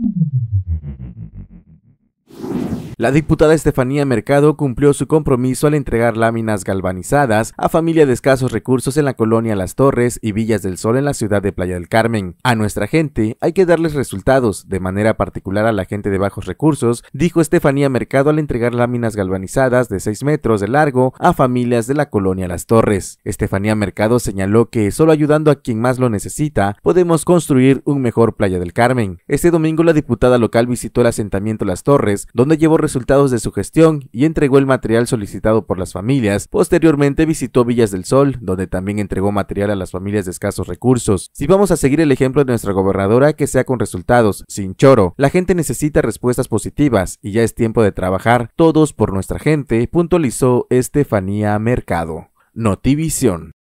Mm-hmm. La diputada Estefanía Mercado cumplió su compromiso al entregar láminas galvanizadas a familia de escasos recursos en la colonia Las Torres y Villas del Sol en la ciudad de Playa del Carmen. A nuestra gente hay que darles resultados, de manera particular a la gente de bajos recursos, dijo Estefanía Mercado al entregar láminas galvanizadas de 6 metros de largo a familias de la colonia Las Torres. Estefanía Mercado señaló que solo ayudando a quien más lo necesita, podemos construir un mejor Playa del Carmen. Este domingo la diputada local visitó el asentamiento Las Torres, donde llevó resultados de su gestión y entregó el material solicitado por las familias. Posteriormente visitó Villas del Sol, donde también entregó material a las familias de escasos recursos. Si vamos a seguir el ejemplo de nuestra gobernadora, que sea con resultados, sin choro. La gente necesita respuestas positivas y ya es tiempo de trabajar todos por nuestra gente, puntualizó Estefanía Mercado. Notivisión.